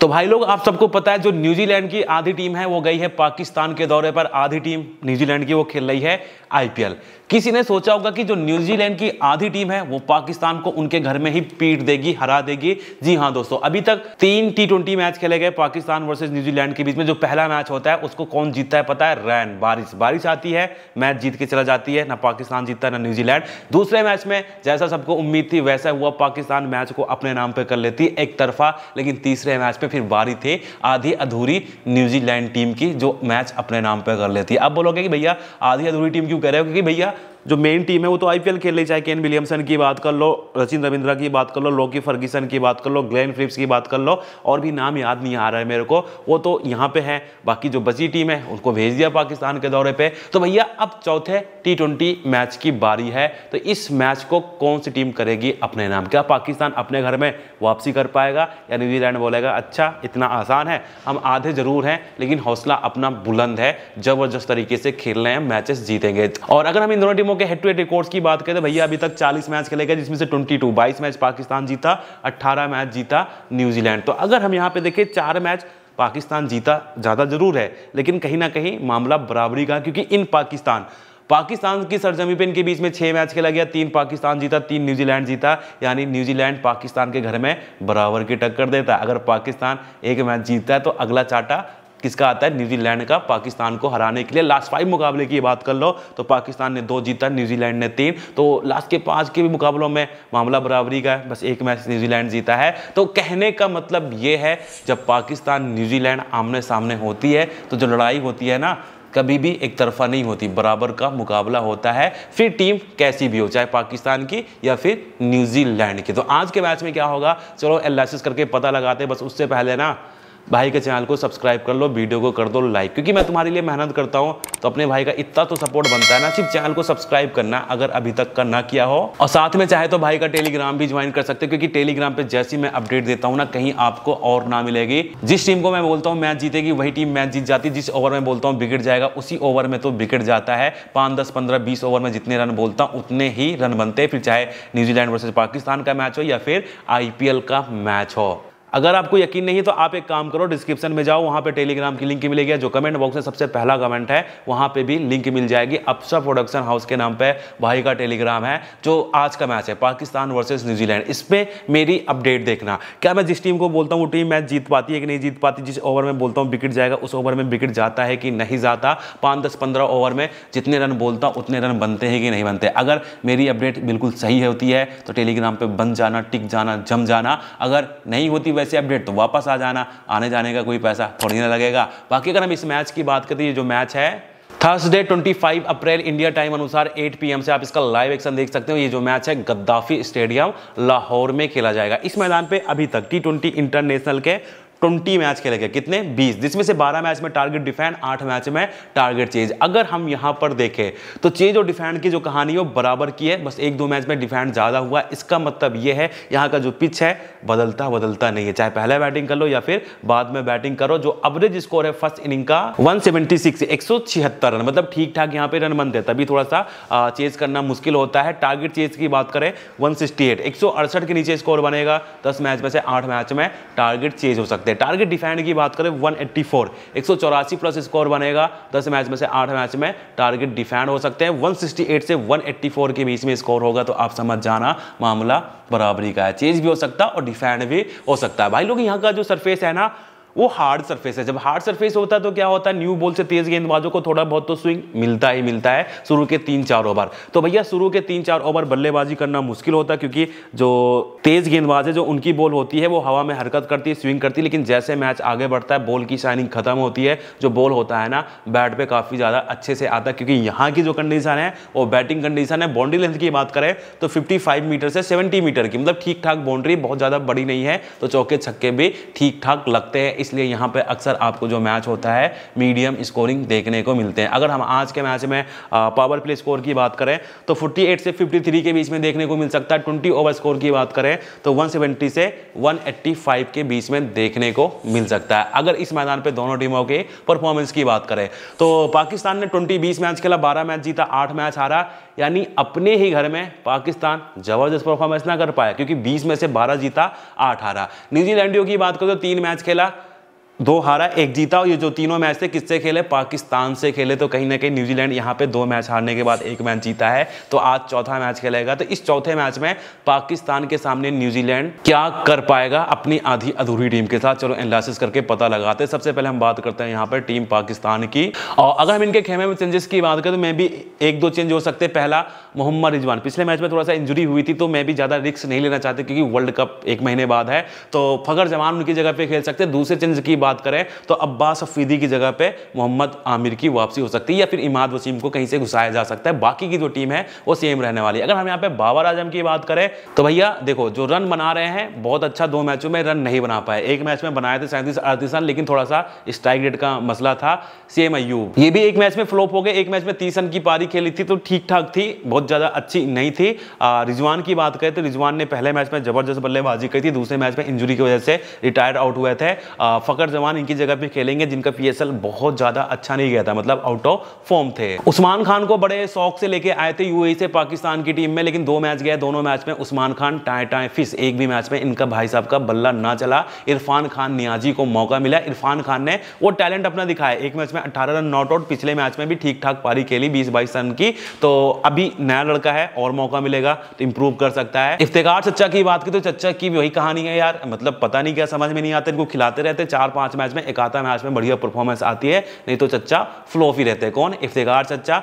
तो भाई लोग आप सबको पता है जो न्यूजीलैंड की आधी टीम है वो गई है पाकिस्तान के दौरे पर आधी टीम न्यूजीलैंड की वो खेल रही है आईपीएल किसी ने सोचा होगा कि जो न्यूजीलैंड की आधी टीम है वो पाकिस्तान को उनके घर में ही पीट देगी हरा देगी जी हाँ दोस्तों अभी तक तीन टी ट्वेंटी मैच खेले गए पाकिस्तान वर्सेज न्यूजीलैंड के बीच में जो पहला मैच होता है उसको कौन जीतता है पता है रैन बारिश बारिश आती है मैच जीत के चला जाती है ना पाकिस्तान जीतता है ना न्यूजीलैंड दूसरे मैच में जैसा सबको उम्मीद थी वैसा हुआ पाकिस्तान मैच को अपने नाम पर कर लेती एक तरफा लेकिन तीसरे मैच पर में फिर बारी थे आधी अधूरी न्यूजीलैंड टीम की जो मैच अपने नाम पर कर लेती है अब बोलोगे कि भैया आधी अधूरी टीम क्यों कह रहे हो क्योंकि भैया जो मेन टीम है वो तो आईपीएल खेल रही चाहे केन विलियमसन की बात कर लो सचिन रविंद्रा की बात कर लो लोकी फर्गीसन की बात कर लो ग्लेन फ्रिप्स की बात कर लो और भी नाम याद नहीं आ रहा है मेरे को वो तो यहाँ पे है बाकी जो बची टीम है उनको भेज दिया पाकिस्तान के दौरे पर तो भैया अब चौथे टी मैच की बारी है तो इस मैच को कौन सी टीम करेगी अपने नाम क्या पाकिस्तान अपने घर में वापसी कर पाएगा या न्यूजीलैंड बोलेगा अच्छा इतना आसान है हम आधे जरूर हैं लेकिन हौसला अपना बुलंद है जबरदस्त तरीके से खेल रहे हैं मैचेस जीतेंगे और अगर हम इन दोनों टीम टीमों के हेड टू हेड रिकॉर्ड्स की बात करें तो भैया अभी तक 40 मैच खेले गए जिसमें से 22 टू मैच पाकिस्तान जीता 18 मैच जीता न्यूजीलैंड तो अगर हम यहाँ पे देखें चार मैच पाकिस्तान जीता ज़्यादा जरूर है लेकिन कहीं ना कहीं मामला बराबरी का क्योंकि इन पाकिस्तान पाकिस्तान की सरजमी पे इनके बीच में छः मैच खेला गया तीन पाकिस्तान जीता तीन न्यूजीलैंड जीता यानी न्यूजीलैंड पाकिस्तान के घर में बराबर की टक्कर देता है अगर पाकिस्तान एक मैच जीतता है तो अगला चाटा किसका आता है न्यूजीलैंड का पाकिस्तान को हराने के लिए लास्ट फाइव मुकाबले की बात कर लो तो पाकिस्तान ने दो जीता न्यूजीलैंड ने तीन तो लास्ट के पाँच के भी मुकाबलों में मामला बराबरी का है बस एक मैच न्यूजीलैंड जीता है तो कहने का मतलब ये है जब पाकिस्तान न्यूजीलैंड आमने सामने होती है तो जो लड़ाई होती है ना कभी भी एक तरफा नहीं होती बराबर का मुकाबला होता है फिर टीम कैसी भी हो चाहे पाकिस्तान की या फिर न्यूजीलैंड की तो आज के मैच में क्या होगा चलो एनालिसिस करके पता लगाते बस उससे पहले ना भाई के चैनल को सब्सक्राइब कर लो वीडियो को कर दो लाइक क्योंकि मैं तुम्हारे लिए मेहनत करता हूँ तो अपने भाई का इतना तो सपोर्ट बनता है ना सिर्फ चैनल को सब्सक्राइब करना अगर अभी तक का ना किया हो और साथ में चाहे तो भाई का टेलीग्राम भी ज्वाइन कर सकते हो क्योंकि टेलीग्राम पे जैसी मैं अपडेट देता हूँ ना कहीं आपको और ना मिलेगी जिस टीम को मैं बोलता हूँ मैच जीतेगी वही टीम मैच जीत जाती जिस ओवर में बोलता हूँ बिगड़ जाएगा उसी ओवर में तो बिगड़ जाता है पाँच दस पंद्रह बीस ओवर में जितने रन बोलता हूँ उतने ही रन बनते हैं फिर चाहे न्यूजीलैंड वर्सेज पाकिस्तान का मैच हो या फिर आई का मैच हो अगर आपको यकीन नहीं है तो आप एक काम करो डिस्क्रिप्शन में जाओ वहां पे टेलीग्राम की लिंक मिलेगी जो कमेंट बॉक्स में सबसे पहला कमेंट है वहां पे भी लिंक मिल जाएगी अप्सा प्रोडक्शन हाउस के नाम पे भाई का टेलीग्राम है जो आज का मैच है पाकिस्तान वर्सेस न्यूजीलैंड इस पर मेरी अपडेट देखना क्या मैं जिस टीम को बोलता हूँ वो टीम मैच जीत पाती है कि नहीं जीत पाती जिस ओवर में बोलता हूँ विकेट जाएगा उस ओवर में विकेट जाता है कि नहीं जाता पाँच दस पंद्रह ओवर में जितने रन बोलता हूँ उतने रन बनते हैं कि नहीं बनते अगर मेरी अपडेट बिल्कुल सही होती है तो टेलीग्राम पर बन जाना टिक जाना जम जाना अगर नहीं होती वैसे अपडेट तो वापस आ जाना आने जाने का कोई पैसा थोड़ी ना लगेगा बाकी अगर हम इस मैच की बात करते हैं जो मैच है थर्सडे 25 अप्रैल इंडिया टाइम अनुसार 8 पीएम से आप इसका लाइव एक्शन देख सकते हो ये जो मैच है गद्दाफी स्टेडियम लाहौर में खेला जाएगा इस मैदान पे अभी तक टी ट्वेंटी इंटरनेशनल के ट्वेंटी मैच खेले गए कितने बीस जिसमें से बारह मैच में टारगेट डिफेंड आठ मैच में टारगेट चेज अगर हम यहाँ पर देखें तो चेज और डिफेंड की जो कहानी है वो बराबर की है बस एक दो मैच में डिफेंड ज़्यादा हुआ इसका मतलब ये है यहाँ का जो पिच है बदलता बदलता नहीं है चाहे पहले बैटिंग कर लो या फिर बाद में बैटिंग करो जो एवरेज स्कोर है फर्स्ट इनिंग का वन सेवेंटी सिक्स एक सौ छिहत्तर रन मतलब ठीक ठाक यहाँ पे रन बनते तभी थोड़ा सा चेज करना मुश्किल होता है टारगेट चेज की बात करें वन सिक्सटी एट एक सौ अड़सठ के नीचे स्कोर बनेगा दस मैच में से आठ मैच में टारगेट चेज हो सकता सकते हैं टारगेट डिफेंड की बात करें वन एट्टी फोर एक सौ चौरासी प्लस स्कोर बनेगा दस मैच में से आठ मैच में टारगेट डिफेंड हो सकते हैं वन सिक्सटी एट से वन एट्टी फोर के बीच में स्कोर होगा तो आप समझ जाना मामला बराबरी का है चेंज भी हो सकता है और डिफेंड भी हो सकता है भाई लोग यहाँ का जो सरफेस है ना वो हार्ड सरफेस है जब हार्ड सरफेस होता है तो क्या होता है न्यू बॉल से तेज गेंदबाजों को थोड़ा बहुत तो स्विंग मिलता ही मिलता है शुरू के तीन चार ओवर तो भैया शुरू के तीन चार ओवर बल्लेबाजी करना मुश्किल होता है क्योंकि जो तेज गेंदबाज है जो उनकी बॉल होती है वो हवा में हरकत करती है स्विंग करती है लेकिन जैसे मैच आगे बढ़ता है बॉल की शाइनिंग खत्म होती है जो बॉल होता है ना बैट पर काफ़ी ज़्यादा अच्छे से आता है क्योंकि यहाँ की जो कंडीशन है वो बैटिंग कंडीशन है बाउंड्री लेंथ की बात करें तो फिफ्टी मीटर से सेवेंटी मीटर की मतलब ठीक ठाक बाउंड्री बहुत ज़्यादा बड़ी नहीं है तो चौके छक्के भी ठीक ठाक लगते हैं इसलिए यहाँ पर अक्सर आपको जो मैच होता है मीडियम स्कोरिंग देखने को मिलते हैं अगर हम आज के मैच में पावर प्ले स्कोर की बात करें तो 48 से 53 के बीच में देखने को मिल सकता है 20 ओवर स्कोर की बात करें तो 170 से 185 के बीच में देखने को मिल सकता है अगर इस मैदान पर दोनों टीमों के परफॉर्मेंस की बात करें तो पाकिस्तान ने ट्वेंटी बीस मैच खेला बारह मैच जीता आठ मैच हारा यानी अपने ही घर में पाकिस्तान जबरदस्त परफॉर्मेंस ना कर पाया क्योंकि बीस में से बारह जीता आठ हारा न्यूजीलैंडियों की बात करें तो तीन मैच खेला दो हारा एक जीता और ये जो तीनों मैच थे किससे खेले पाकिस्तान से खेले तो कहीं ना कहीं न्यूजीलैंड यहाँ पे दो मैच हारने के बाद एक मैच जीता है तो आज चौथा मैच खेलेगा तो इस चौथे मैच में पाकिस्तान के सामने न्यूजीलैंड क्या कर पाएगा अपनी आधी अधूरी टीम के साथ चलो एनालिसिस करके पता लगाते हैं सबसे पहले हम बात करते हैं यहाँ पर टीम पाकिस्तान की और अगर हम इनके खेमे में चेंजेस की बात करें तो मैं भी एक दो चेंज हो सकते पहला मोहम्मद रिजवान पिछले मैच में थोड़ा सा इंजुरी हुई थी तो मैं भी ज़्यादा रिस्क नहीं लेना चाहते क्योंकि वर्ल्ड कप एक महीने बाद है तो फगर जवान उनकी जगह पर खेल सकते दूसरे चेंज की बात बात करें तो अब्बास अफीदी की जगह पे मोहम्मद आमिर की वापसी हो सकती है या फिर इमाद वसीम को कहीं से घुसाया जा सकता है बाकी की जो टीम है वो सेम रहने वाली है अगर हम यहाँ पे बाबर आजम की बात करें तो भैया देखो जो रन बना रहे हैं बहुत अच्छा दो मैचों में रन नहीं बना पाए एक मैच में बनाए थे सैंतीस अड़तीस रन लेकिन थोड़ा सा स्ट्राइक रेट का मसला था सेम अयू ये भी एक मैच में फ्लोप हो गए एक मैच में तीस रन की पारी खेली थी तो ठीक ठाक थी बहुत ज़्यादा अच्छी नहीं थी रिजवान की बात करें तो रिजवान ने पहले मैच में जबरदस्त बल्लेबाजी की थी दूसरे मैच में इंजुरी की वजह से रिटायर्ड आउट हुए थे फकर जवान इनकी जगह पे खेलेंगे जिनका पी बहुत ज़्यादा अच्छा नहीं गया था मतलब आउट ऑफ फॉर्म थे उस्मान खान को बड़े शौक से लेके आए थे यू e से पाकिस्तान की टीम में लेकिन दो मैच गए दोनों मैच में उस्मान खान टाए टाए फिस एक भी मैच में इनका भाई साहब का बल्ला ना चला इरफान खान नियाजी को मौका मिला इरफान खान ने वो टैलेंट अपना दिखाया एक मैच में अट्ठारह रन नॉट आउट पिछले मैच में भी ठीक ठाक पारी खेली बीस बाईस रन की तो अभी नया लड़का है और मौका मिलेगा तो इंप्रूव कर सकता है इफ्तार चचा की बात की तो चचा की वही कहानी है यार मतलब पता नहीं क्या समझ में नहीं आता इनको खिलाते रहते चार पांच पांच मैच में एकाता मैच में बढ़िया परफॉर्मेंस आती है नहीं तो चच्चा फ्लॉफ ही रहते हैं कौन इफ्तार चच्चा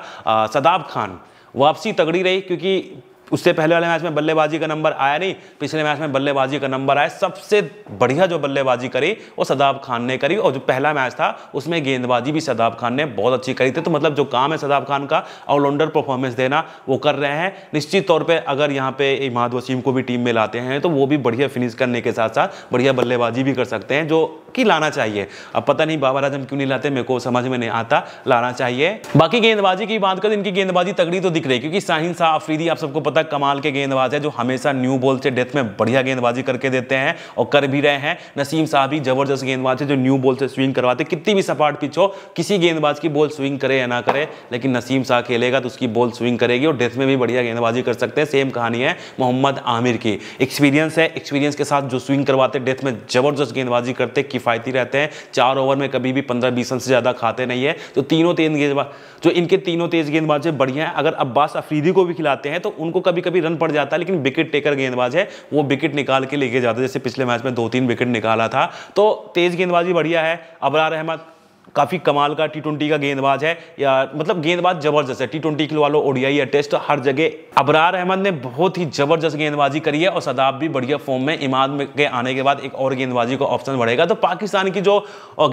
सदाब खान वापसी तगड़ी रही क्योंकि उससे पहले वाले मैच में बल्लेबाजी का नंबर आया नहीं पिछले मैच में बल्लेबाजी का नंबर आया सबसे बढ़िया जो बल्लेबाजी करी वो सदाब खान ने करी और जो पहला मैच था उसमें गेंदबाजी भी सदाब खान ने बहुत अच्छी करी थी तो मतलब जो काम है सदाब खान का ऑलराउंडर परफॉर्मेंस देना वो कर रहे हैं निश्चित तौर पर अगर यहाँ पे इमाद वसीम को भी टीम में लाते हैं तो वो भी बढ़िया फिनिश करने के साथ साथ बढ़िया बल्लेबाजी भी कर सकते हैं जो कि लाना चाहिए अब पता नहीं बाबर आजम क्यों नहीं लाते मेरे को समझ में नहीं आता लाना चाहिए बाकी गेंदबाजी की बात करें इनकी गेंदबाजी तगड़ी तो दिख रही है क्योंकि साहिन शाह अफरीदी आप सबको पता कमाल के गेंदबाज है जो हमेशा न्यू बॉल से डेथ में बढ़िया गेंदबाजी करके देते हैं और कर भी रहे हैं नसीम शाह भी जबरदस्त गेंदबाज है जो न्यू बॉल से स्विंग करवाते कितनी भी सपाट पिच हो किसी गेंदबाज की बॉल स्विंग करे या ना करे लेकिन नसीम शाह खेलेगा तो उसकी बॉल स्विंग करेगी और डेथ में भी बढ़िया गेंदबाजी कर सकते हैं सेम कहानी है मोहम्मद आमिर की एक्सपीरियंस है एक्सपीरियंस के साथ जो स्विंग करवाते डेथ में जबरदस्त गेंदबाजी करते किफ किफ़ायती रहते हैं चार ओवर में कभी भी पंद्रह बीस रन से ज़्यादा खाते नहीं है तो तीनों तेज गेंदबाज जो इनके तीनों तेज गेंदबाज है बढ़िया है अगर अब्बास अफरीदी को भी खिलाते हैं तो उनको कभी कभी रन पड़ जाता है लेकिन विकेट टेकर गेंदबाज है वो विकेट निकाल के लेके जाते जैसे पिछले मैच में दो तीन विकेट निकाला था तो तेज गेंदबाजी बढ़िया है अबरार अहमद काफ़ी कमाल का टी ट्वेंटी का गेंदबाज है या मतलब गेंदबाज जबरदस्त है टी ट्वेंटी खिलवा लो ओडियाई या टेस्ट हर जगह अबरार अहमद ने बहुत ही जबरदस्त गेंदबाजी करी है और सदाब भी बढ़िया फॉर्म में इमाद के आने के बाद एक और गेंदबाजी का ऑप्शन बढ़ेगा तो पाकिस्तान की जो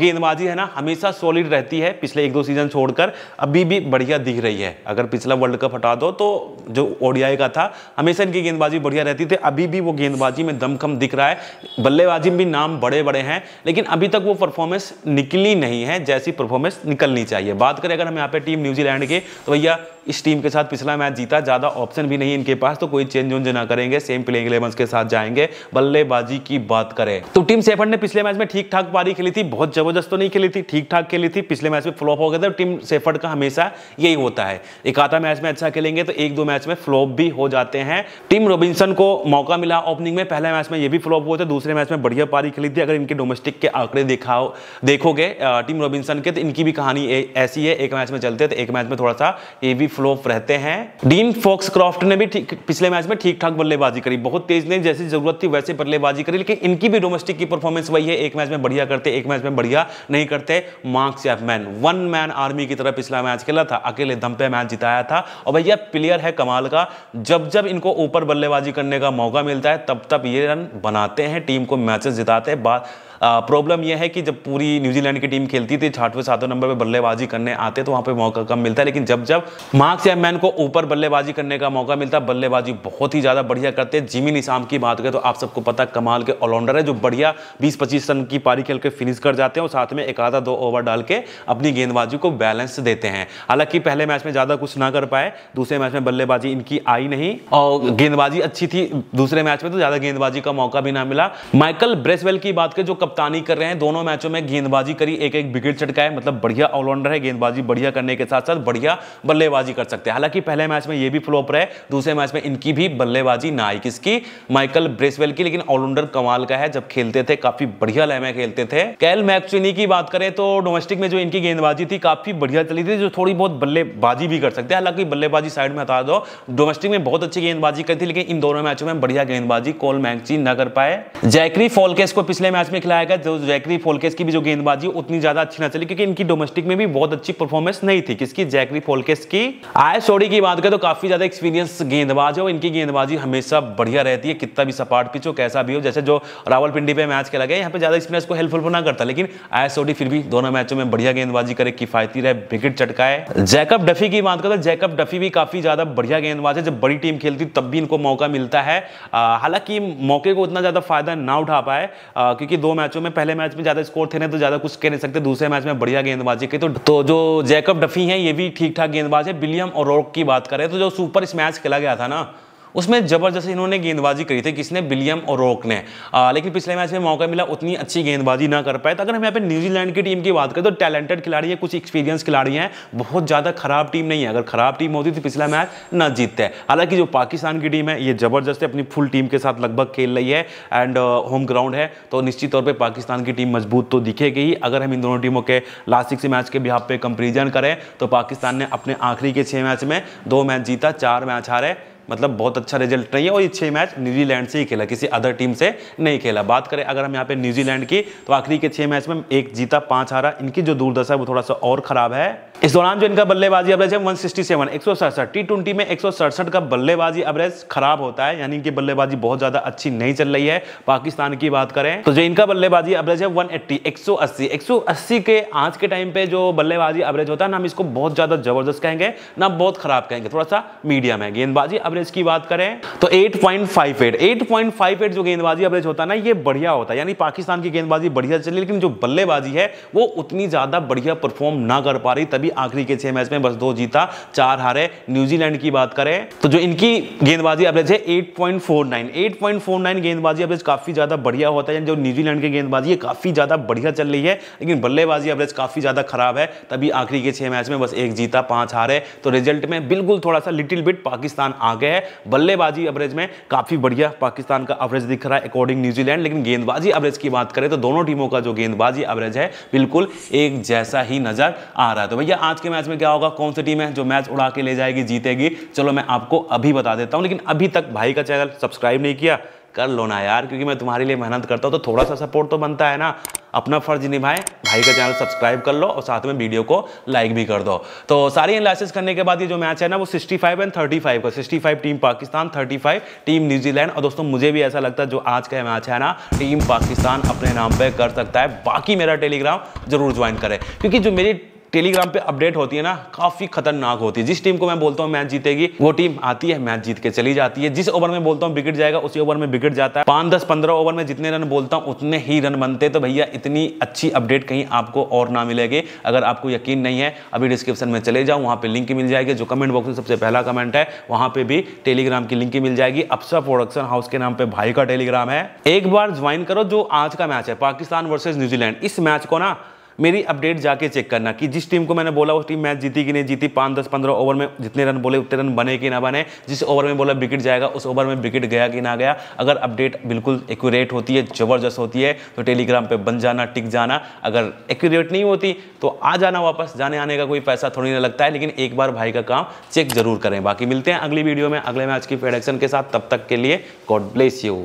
गेंदबाजी है ना हमेशा सॉलिड रहती है पिछले एक दो सीजन छोड़कर अभी भी बढ़िया दिख रही है अगर पिछला वर्ल्ड कप हटा दो तो जो ओडियाई का था हमेशा इनकी गेंदबाजी बढ़िया रहती थी अभी भी वो गेंदबाजी में दमखम दिख रहा है बल्लेबाजी में भी नाम बड़े बड़े हैं लेकिन अभी तक वो परफॉर्मेंस निकली नहीं है जैसी परफॉर्मेंस निकलनी चाहिए बात करें अगर हम यहाँ पे टीम न्यूजीलैंड के तो भैया इस टीम के साथ पिछला मैच जीता ज़्यादा ऑप्शन भी नहीं इनके पास तो कोई चेंज वेंज ना करेंगे सेम प्लेइंग इलेवन के साथ जाएंगे बल्लेबाजी की बात करें तो टीम सेफन ने पिछले मैच में ठीक ठाक पारी खेली थी बहुत जबरदस्त तो नहीं खेली थी ठीक ठाक खेली थी पिछले मैच में फ्लॉप हो गया था टीम सेफर्ड का हमेशा यही होता है एक आधा मैच में अच्छा खेलेंगे तो एक दो मैच में फ्लॉप भी हो जाते हैं टीम रॉबिन्सन को मौका मिला ओपनिंग में पहले मैच में ये भी फ्लॉप हुए थे दूसरे मैच में बढ़िया पारी खेली थी अगर इनके डोमेस्टिक के आंकड़े देखा देखोगे टीम रॉबिन्सन विल्किंसन के तो इनकी भी कहानी ए, ऐसी है एक मैच में चलते तो एक मैच में थोड़ा सा ये भी फ्लोप रहते हैं डीन फॉक्स क्रॉफ्ट ने भी पिछले मैच में ठीक ठाक बल्लेबाजी करी बहुत तेज नहीं जैसी जरूरत थी वैसे बल्लेबाजी करी लेकिन इनकी भी डोमेस्टिक की परफॉर्मेंस वही है एक मैच में बढ़िया करते एक मैच में बढ़िया नहीं करते मार्क्स एफ मैन वन मैन आर्मी की तरह पिछला मैच खेला था अकेले दम पे मैच जिताया था और भैया प्लेयर है कमाल का जब जब इनको ऊपर बल्लेबाजी करने का मौका मिलता है तब तब ये रन बनाते हैं टीम को मैचेस जिताते हैं बात प्रॉब्लम यह है कि जब पूरी न्यूजीलैंड की टीम खेलती थी छठवें सातवें नंबर पर बल्लेबाजी करने आते तो वहां पर मौका कम मिलता है लेकिन जब जब मार्क्स या मैन को ऊपर बल्लेबाजी करने का मौका मिलता है बल्लेबाजी बहुत ही ज़्यादा बढ़िया करते हैं जिमी निशाम की बात करें तो आप सबको पता कमाल के ऑलराउंडर है जो बढ़िया बीस पच्चीस रन की पारी खेल के फिनिश कर जाते हैं और साथ में एक आधा दो ओवर डाल के अपनी गेंदबाजी को बैलेंस देते हैं हालांकि पहले मैच में ज़्यादा कुछ ना कर पाए दूसरे मैच में बल्लेबाजी इनकी आई नहीं और गेंदबाजी अच्छी थी दूसरे मैच में तो ज़्यादा गेंदबाजी का मौका भी ना मिला माइकल ब्रेसवेल की बात करें जो कप्तानी कर रहे हैं दोनों मैचों में गेंदबाजी करी एक एक विकेट विकेट चटकाए मतलब बढ़िया ऑलराउंडर है गेंदबाजी बढ़िया करने के साथ साथ बढ़िया बल्लेबाजी कर सकते हैं हालांकि पहले मैच में ये भी फ्लोप रहे दूसरे मैच में इनकी भी बल्लेबाजी ना आई किसकी माइकल ब्रेसवेल की लेकिन ऑलराउंडर कमाल का है जब खेलते थे काफी बढ़िया लय में खेलते थे कैल मैक्चुनी की बात करें तो डोमेस्टिक में जो इनकी गेंदबाजी थी काफी बढ़िया चली थी जो थोड़ी बहुत बल्लेबाजी भी कर सकते हैं हालांकि बल्लेबाजी साइड में हटा दो डोमेस्टिक में बहुत अच्छी गेंदबाजी करती थी लेकिन इन दोनों मैचों में बढ़िया गेंदबाजी कोल मैक्सी न कर पाए जैकरी फोलकेस को पिछले मैच में खिलाया गया जैकरी फोलकेस की भी जो गेंदबाजी उतनी ज्यादा अच्छी ना चली क्योंकि इनकी डोमेस्टिक में भी बहुत अच्छी परफॉर्मेंस नहीं थी किसकी जैकरी फोलकेस की आय सोडी की बात करें तो काफी ज्यादा एक्सपीरियंस गेंदबाज है और इनकी गेंदबाजी हमेशा बढ़िया रहती है कितना भी सपाट पिच हो कैसा भी हो जैसे जो रावल पिंडी पे मैच खेला गया यहाँ पे ज्यादा एक्सपीरियंस को हेल्पफुल तो ना करता लेकिन आय सोडी फिर भी दोनों मैचों में बढ़िया गेंदबाजी करे किफायती रहे विकेट चटकाए जैकब डफी की बात करें तो जैकब डफी भी काफी ज्यादा बढ़िया गेंदबाज है जब बड़ी टीम खेलती तब भी इनको मौका मिलता है हालांकि मौके को उतना ज्यादा फायदा ना उठा पाए क्योंकि दो मैचों में पहले मैच में ज्यादा स्कोर थे नहीं तो ज्यादा कुछ कह नहीं सकते दूसरे मैच में बढ़िया गेंदबाजी की तो तो जो जैकब डफी हैं ये भी ठीक ठाक गेंदबाज है विलियम और रॉक की बात करें तो जो सुपर स्मैच खेला गया था ना उसमें ज़बरदस्त इन्होंने गेंदबाजी करी थी किसने विलियम और रोक ने आ, लेकिन पिछले मैच में मौका मिला उतनी अच्छी गेंदबाजी ना कर पाए तो अगर हम यहाँ पे न्यूजीलैंड की टीम की बात करें तो टैलेंटेड खिलाड़ी है कुछ एक्सपीरियंस खिलाड़ी हैं बहुत ज़्यादा खराब टीम नहीं है अगर खराब टीम होती तो पिछला मैच न जीतते हालांकि जो पाकिस्तान की टीम है ये ज़बरदस्त अपनी फुल टीम के साथ लगभग खेल रही है एंड होम ग्राउंड है तो निश्चित तौर पर पाकिस्तान की टीम मजबूत तो दिखेगी ही अगर हम इन दोनों टीमों के लास्ट सिक्स मैच के बिहाब पे कंपेरिजन करें तो पाकिस्तान ने अपने आखिरी के छः मैच में दो मैच जीता चार मैच हारे मतलब बहुत अच्छा रिजल्ट नहीं है और ये छह मैच न्यूजीलैंड से ही खेला किसी अदर टीम से नहीं खेला बात करें अगर हम यहाँ पे न्यूजीलैंड की तो आखिरी के छह मैच में एक जीता पांच हारा इनकी जो दूरदशा है वो थोड़ा सा और खराब है इस दौरान जो इनका बल्लेबाजी अवरेज है वन सिक्सटी सेवन एक सौ सड़सठ टी ट्वेंटी में एक सौ सड़सठ का बल्लेबाजी अवरेज खराब होता है यानी इनकी बल्लेबाजी बहुत ज़्यादा अच्छी नहीं चल रही है पाकिस्तान की बात करें तो जो इनका बल्लेबाजी अवरेज है वन एट्टी एक सौ अस्सी एक सौ अस्सी के आज के टाइम पे जो बल्लेबाजी अवरेज होता है ना हम इसको बहुत ज़्यादा जबरदस्त कहेंगे ना बहुत खराब कहेंगे थोड़ा सा मीडियम है गेंदबाजी एवरेज की बात करें तो 8.58 8.58 जो गेंदबाजी एवरेज होता है ना ये बढ़िया होता है यानी पाकिस्तान की गेंदबाजी बढ़िया चली लेकिन जो बल्लेबाजी है वो उतनी ज़्यादा बढ़िया परफॉर्म ना कर पा रही तभी आखिरी के छह मैच में बस दो जीता चार हारे न्यूजीलैंड की बात करें तो जो इनकी गेंदबाजी एवरेज है एट पॉइंट गेंदबाजी एवरेज काफ़ी ज़्यादा बढ़िया होता है जो न्यूजीलैंड की गेंदबाजी है काफ़ी ज़्यादा बढ़िया चल रही है लेकिन बल्लेबाजी एवरेज काफ़ी ज़्यादा खराब है तभी आखिरी के छह मैच में बस एक जीता पांच हारे तो रिजल्ट में बिल्कुल थोड़ा सा लिटिल बिट पाकिस्तान आगे गए हैं बल्लेबाजी एवरेज में काफी बढ़िया पाकिस्तान का एवरेज दिख रहा है अकॉर्डिंग न्यूजीलैंड लेकिन गेंदबाजी एवरेज की बात करें तो दोनों टीमों का जो गेंदबाजी एवरेज है बिल्कुल एक जैसा ही नजर आ रहा है तो भैया आज के मैच में क्या होगा कौन सी टीम है जो मैच उड़ा के ले जाएगी जीतेगी चलो मैं आपको अभी बता देता हूँ लेकिन अभी तक भाई का चैनल सब्सक्राइब नहीं किया कर लो ना यार क्योंकि मैं तुम्हारे लिए मेहनत करता हूँ तो थोड़ा सा सपोर्ट तो बनता है ना अपना फर्ज निभाएं भाई का चैनल सब्सक्राइब कर लो और साथ में वीडियो को लाइक भी कर दो तो सारी एनालिसिस करने के बाद ये जो मैच है ना वो 65 एंड 35 का 65 टीम पाकिस्तान 35 टीम न्यूजीलैंड और दोस्तों मुझे भी ऐसा लगता है जो आज का मैच है ना टीम पाकिस्तान अपने नाम पर कर सकता है बाकी मेरा टेलीग्राम जरूर ज्वाइन करें क्योंकि जो मेरी टेलीग्राम पे अपडेट होती है ना काफी खतरनाक होती है जिस टीम को मैं बोलता हूँ मैच जीतेगी वो टीम आती है मैच जीत के चली जाती है जिस ओवर में बोलता हूँ बिगड़ जाएगा उसी ओवर में बिगड़ जाता है पांच दस पंद्रह ओवर में जितने रन बोलता हूँ उतने ही रन बनते तो भैया इतनी अच्छी अपडेट कहीं आपको और ना मिलेगी अगर आपको यकीन नहीं है अभी डिस्क्रिप्शन में चले जाओ वहाँ पर लिंक मिल जाएगी जो कमेंट बॉक्स में सबसे पहला कमेंट है वहां पर भी टेलीग्राम की लिंक मिल जाएगी अपसा प्रोडक्शन हाउस के नाम पर भाई का टेलीग्राम है एक बार ज्वाइन करो जो आज का मैच है पाकिस्तान वर्सेज न्यूजीलैंड इस मैच को ना मेरी अपडेट जाके चेक करना कि जिस टीम को मैंने बोला उस टीम मैच जीती कि नहीं जीती पाँच दस पंद्रह ओवर में जितने रन बोले उतने रन बने कि ना बने जिस ओवर में बोला विकेट जाएगा उस ओवर में विकेट गया कि ना गया अगर अपडेट बिल्कुल एक्यूरेट होती है ज़बरदस्त होती है तो टेलीग्राम पर बन जाना टिक जाना अगर एक्यूरेट नहीं होती तो आ जाना वापस जाने आने का कोई पैसा थोड़ी ना लगता है लेकिन एक बार भाई का काम चेक जरूर करें बाकी मिलते हैं अगली वीडियो में अगले मैच की प्रोडक्शन के साथ तब तक के लिए गॉड ब्लेस यू